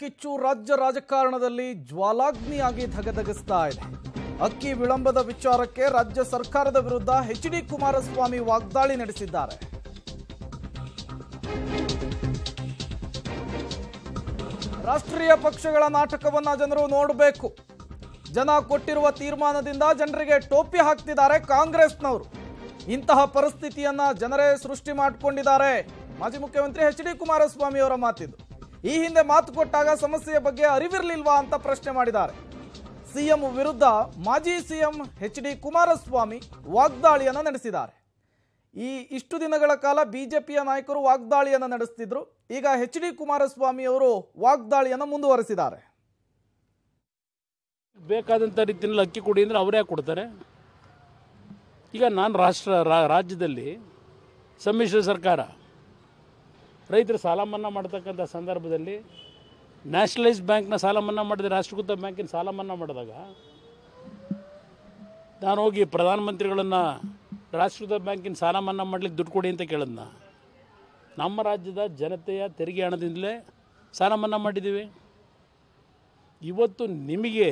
ಕಿಚ್ಚು ರಾಜ್ಯ ರಾಜಕಾರಣದಲ್ಲಿ ಜ್ವಾಲಾಗ್ನಿಯಾಗಿ ಧಗಧಗಿಸ್ತಾ ಇದೆ ಅಕ್ಕಿ ವಿಳಂಬದ ವಿಚಾರಕ್ಕೆ ರಾಜ್ಯ ಸರ್ಕಾರದ ವಿರುದ್ಧ ಎಚ್ ಡಿ ಕುಮಾರಸ್ವಾಮಿ ವಾಗ್ದಾಳಿ ನಡೆಸಿದ್ದಾರೆ ರಾಷ್ಟ್ರೀಯ ಪಕ್ಷಗಳ ನಾಟಕವನ್ನ ಜನರು ನೋಡಬೇಕು ಜನ ಕೊಟ್ಟಿರುವ ತೀರ್ಮಾನದಿಂದ ಜನರಿಗೆ ಟೋಪಿ ಹಾಕ್ತಿದ್ದಾರೆ ಕಾಂಗ್ರೆಸ್ನವರು ಇಂತಹ ಪರಿಸ್ಥಿತಿಯನ್ನ ಜನರೇ ಸೃಷ್ಟಿ ಮಾಡಿಕೊಂಡಿದ್ದಾರೆ ಮಾಜಿ ಮುಖ್ಯಮಂತ್ರಿ ಎಚ್ ಡಿ ಕುಮಾರಸ್ವಾಮಿ ಅವರ ಮಾತಿದ್ದು ಈ ಹಿಂದೆ ಮಾತು ಕೊಟ್ಟಾಗ ಸಮಸ್ಯೆಯ ಬಗ್ಗೆ ಅರಿವಿರಲಿಲ್ವಾ ಅಂತ ಪ್ರಶ್ನೆ ಮಾಡಿದ್ದಾರೆ ಸಿಎಂ ವಿರುದ್ಧ ಮಾಜಿ ಸಿಎಂ ಎಚ್ ಡಿ ಕುಮಾರಸ್ವಾಮಿ ವಾಗ್ದಾಳಿಯನ್ನು ನಡೆಸಿದ್ದಾರೆ ಈ ಇಷ್ಟು ದಿನಗಳ ಕಾಲ ಬಿಜೆಪಿಯ ನಾಯಕರು ವಾಗ್ದಾಳಿಯನ್ನು ನಡೆಸ್ತಿದ್ರು ಈಗ ಎಚ್ ಡಿ ಕುಮಾರಸ್ವಾಮಿ ಅವರು ವಾಗ್ದಾಳಿಯನ್ನು ಮುಂದುವರೆಸಿದ್ದಾರೆ ಬೇಕಾದಂಥ ರೀತಿಯಲ್ಲಿ ಅಕ್ಕಿ ಕೊಡಿ ಅಂದರೆ ಅವರೇ ಕೊಡ್ತಾರೆ ಈಗ ನಾನು ರಾಷ್ಟ್ರ ರಾಜ್ಯದಲ್ಲಿ ಸಮ್ಮಿಶ್ರ ಸರ್ಕಾರ ರೈತರು ಸಾಲ ಮನ್ನಾ ಮಾಡ್ತಕ್ಕಂಥ ಸಂದರ್ಭದಲ್ಲಿ ನ್ಯಾಷನಲೈಸ್ಡ್ ಬ್ಯಾಂಕ್ನ ಸಾಲ ಮನ್ನಾ ಮಾಡಿದರೆ ರಾಷ್ಟ್ರೀಕೃತ ಬ್ಯಾಂಕಿನ ಸಾಲ ಮನ್ನಾ ಮಾಡಿದಾಗ ನಾನು ಹೋಗಿ ಪ್ರಧಾನಮಂತ್ರಿಗಳನ್ನು ರಾಷ್ಟ್ರೀಕೃತ ಬ್ಯಾಂಕಿನ ಸಾಲ ಮನ್ನಾ ಮಾಡಲಿಕ್ಕೆ ದುಡ್ಡು ಕೊಡಿ ಅಂತ ಕೇಳಿದ್ನ ನಮ್ಮ ರಾಜ್ಯದ ಜನತೆಯ ತೆರಿಗೆ ಹಣದಿಂದಲೇ ಸಾಲ ಮನ್ನಾ ಮಾಡಿದ್ದೀವಿ ಇವತ್ತು ನಿಮಗೆ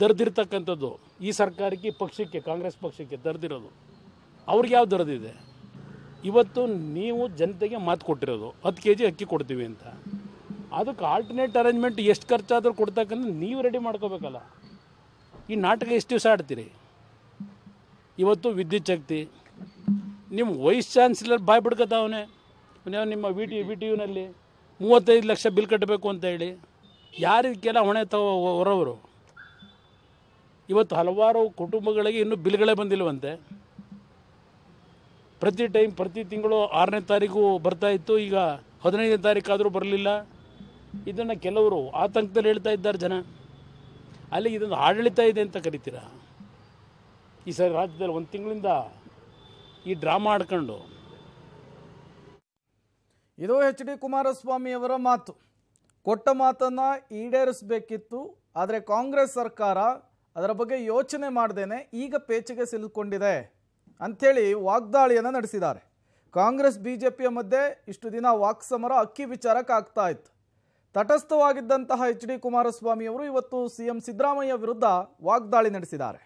ದರ್ದಿರ್ತಕ್ಕಂಥದ್ದು ಈ ಸರ್ಕಾರಕ್ಕೆ ಪಕ್ಷಕ್ಕೆ ಕಾಂಗ್ರೆಸ್ ಪಕ್ಷಕ್ಕೆ ದರ್ದಿರೋದು ಅವ್ರಿಗೆ ಯಾವ ದರದಿದೆ ಇವತ್ತು ನೀವು ಜನತೆಗೆ ಮಾತು ಕೊಟ್ಟಿರೋದು ಹತ್ತು ಕೆ ಜಿ ಅಕ್ಕಿ ಕೊಡ್ತೀವಿ ಅಂತ ಅದಕ್ಕೆ ಆಲ್ಟರ್ನೇಟ್ ಅರೇಂಜ್ಮೆಂಟ್ ಎಷ್ಟು ಖರ್ಚಾದರೂ ಕೊಡ್ತಕ್ಕಂಥ ನೀವು ರೆಡಿ ಮಾಡ್ಕೋಬೇಕಲ್ಲ ಈ ನಾಟಕ ಎಷ್ಟು ದಿವಸ ಆಡ್ತೀರಿ ಇವತ್ತು ವಿದ್ಯುತ್ ಶಕ್ತಿ ನಿಮ್ಮ ವೈಸ್ ಚಾನ್ಸಲರ್ ಬಾಯ್ ಬಿಡ್ಕೊತಾವನೆ ನಿಮ್ಮ ವಿ ಟಿ ವಿ ಟಿ ಯುನಲ್ಲಿ ಮೂವತ್ತೈದು ಲಕ್ಷ ಬಿಲ್ ಕಟ್ಟಬೇಕು ಅಂತ ಹೇಳಿ ಯಾರಿಗೆಲ್ಲ ಹೊಣೆ ತಗೋ ಹೊರವರು ಇವತ್ತು ಹಲವಾರು ಕುಟುಂಬಗಳಿಗೆ ಇನ್ನೂ ಬಿಲ್ಗಳೇ ಬಂದಿಲ್ವಂತೆ ಪ್ರತಿ ಟೈಮ್ ಪ್ರತಿ ತಿಂಗಳು ಆರನೇ ತಾರೀಕು ಬರ್ತಾ ಇತ್ತು ಈಗ ಹದಿನೈದನೇ ತಾರೀಕಾದರೂ ಬರಲಿಲ್ಲ ಇದನ್ನು ಕೆಲವರು ಆತಂಕದಲ್ಲಿ ಹೇಳ್ತಾ ಇದ್ದಾರೆ ಜನ ಅಲ್ಲಿ ಇದೊಂದು ಆಡಳಿತ ಇದೆ ಅಂತ ಕರಿತೀರ ಈ ಸರಿ ರಾಜ್ಯದಲ್ಲಿ ಒಂದು ತಿಂಗಳಿಂದ ಈ ಡ್ರಾಮಾ ಆಡ್ಕೊಂಡು ಇದು ಎಚ್ ಡಿ ಕುಮಾರಸ್ವಾಮಿ ಅವರ ಮಾತು ಕೊಟ್ಟ ಮಾತನ್ನು ಈಡೇರಿಸಬೇಕಿತ್ತು ಆದರೆ ಕಾಂಗ್ರೆಸ್ ಸರ್ಕಾರ ಅದರ ಬಗ್ಗೆ ಯೋಚನೆ ಮಾಡ್ದೇನೆ ಈಗ ಪೇಚಿಗೆ ಸಿಲುಕೊಂಡಿದೆ ಅಂಥೇಳಿ ವಾಗ್ದಾಳಿಯನ್ನು ನಡೆಸಿದ್ದಾರೆ ಕಾಂಗ್ರೆಸ್ ಬಿ ಜೆ ಪಿಯ ಮಧ್ಯೆ ಇಷ್ಟು ದಿನ ವಾಕ್ಸಮರ ಅಕ್ಕಿ ವಿಚಾರಕ್ಕಾಗ್ತಾ ಇತ್ತು ತಟಸ್ಥವಾಗಿದ್ದಂತಹ ಎಚ್ ಡಿ ಕುಮಾರಸ್ವಾಮಿ ಅವರು ಇವತ್ತು ಸಿ ಎಂ ಸಿದ್ದರಾಮಯ್ಯ ವಿರುದ್ಧ ವಾಗ್ದಾಳಿ ನಡೆಸಿದ್ದಾರೆ